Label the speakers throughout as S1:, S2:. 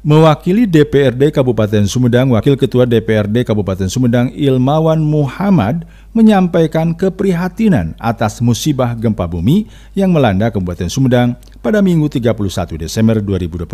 S1: Mewakili DPRD Kabupaten Sumedang, Wakil Ketua DPRD Kabupaten Sumedang Ilmawan Muhammad menyampaikan keprihatinan atas musibah gempa bumi yang melanda Kabupaten Sumedang pada Minggu 31 Desember 2023.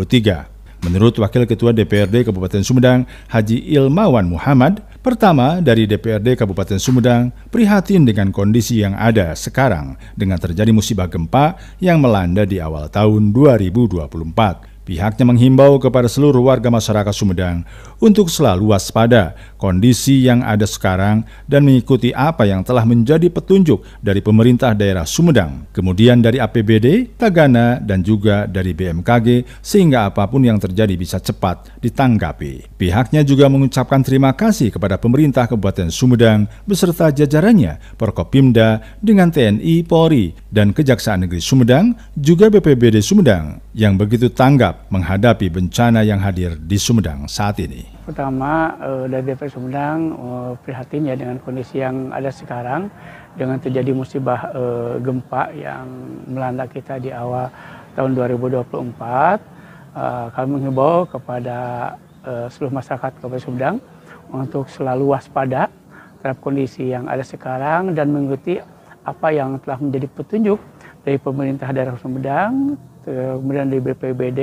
S1: Menurut Wakil Ketua DPRD Kabupaten Sumedang, Haji Ilmawan Muhammad, pertama dari DPRD Kabupaten Sumedang prihatin dengan kondisi yang ada sekarang dengan terjadi musibah gempa yang melanda di awal tahun 2024. Pihaknya menghimbau kepada seluruh warga masyarakat Sumedang untuk selalu waspada kondisi yang ada sekarang dan mengikuti apa yang telah menjadi petunjuk dari pemerintah daerah Sumedang, kemudian dari APBD, Tagana, dan juga dari BMKG sehingga apapun yang terjadi bisa cepat ditanggapi. Pihaknya juga mengucapkan terima kasih kepada pemerintah Kabupaten Sumedang beserta jajarannya, Porkopimda dengan TNI, Polri, dan Kejaksaan Negeri Sumedang, juga BPBD Sumedang yang begitu tanggap siap menghadapi bencana yang hadir di Sumedang saat ini?
S2: Pertama, eh, dari DPR Sumedang eh, prihatin ya dengan kondisi yang ada sekarang dengan terjadi musibah eh, gempa yang melanda kita di awal tahun 2024. Kami mengimbau kepada seluruh masyarakat Kabupaten Sumedang untuk selalu waspada terhadap kondisi yang ada sekarang dan mengikuti apa yang telah menjadi petunjuk dari pemerintah daerah Sumedang Eh, kemudian dari BPBD,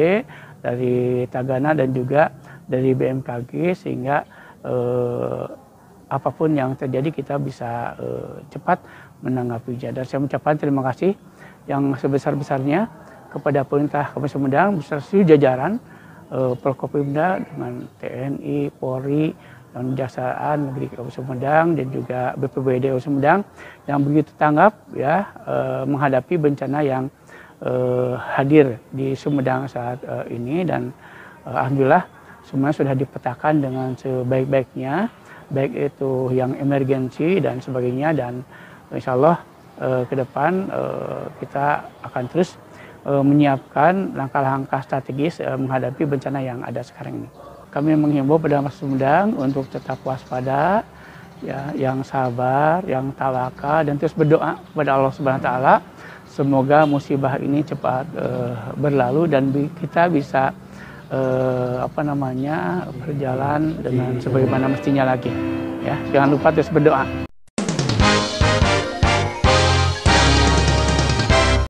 S2: dari Tagana dan juga dari BMKG sehingga eh, apapun yang terjadi kita bisa eh, cepat menanggapi Dan saya mengucapkan terima kasih yang sebesar-besarnya kepada pemerintah Kabupaten Sumedang beserta seluruh jajaran eh, Prokopimda dengan TNI, Polri, dan jasaan Negeri Kabupaten Sumedang dan juga BPBD Sumedang yang begitu tanggap ya eh, menghadapi bencana yang uh, hadir di Sumedang saat uh, ini dan uh, alhamdulillah semuanya sudah dipetakan dengan sebaik-baiknya baik itu yang emergensi dan sebagainya dan insya Allah uh, ke depan uh, kita akan terus uh, menyiapkan langkah-langkah strategis uh, menghadapi bencana yang ada sekarang ini. Kami menghimbau pada Mas Sumedang untuk tetap waspada, ya, yang sabar, yang tawakal dan terus berdoa kepada Allah Subhanahu Wa Taala Semoga musibah ini cepat uh, berlalu dan bi kita bisa uh, apa namanya berjalan dengan sebagaimana mestinya lagi. Ya, jangan lupa
S1: terus berdoa.